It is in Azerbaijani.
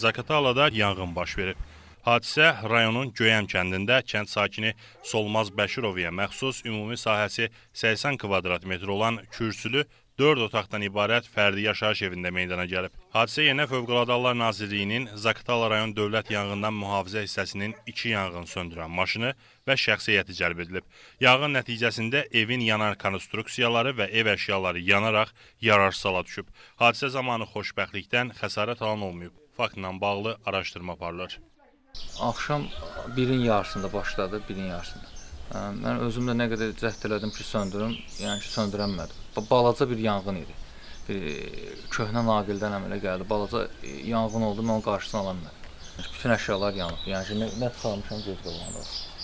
Zaqatalada yanğın baş verib. Hadisə rayonun Göyəm kəndində kənd sakini Solmaz Bəşiroviyə məxsus ümumi sahəsi 80 kvadrat metr olan kürsülü 4 otaqdan ibarət fərdi yaşayış evində meydana gəlib. Hadisə yerinə Fövqəladə Hallar Nazirliyinin Zaqatala rayon Dövlət Yanğından Mühafizə hissəsinin 2 yanğın söndürən maşını və şəxsiyyəti cəlb edilib. Yanğın nəticəsində evin yanar konstruksiyaları və ev əşyaları yanaraq yararsız hala düşüb. Hadisə zamanı xoşbəxtlikdən xəsarət alan olmayıb faktla bağlı araşdırma aparılır. Axşam birin yarısında başladı, birin yarısında. Hə, mən özüm də nə qədər cəhd elədim ki, söndürüm, yəni ki, söndürənmədim. Balaca bir yanğın idi. Bir e, köhnə naqildən əmələ gəldi. Balaca e, yanğın oldu, mən onun qarşısını ala bilmədim. Bütün əşyalar yanıb. Yəni ki, nə, nə çıxarmışam göz qabağında olsun.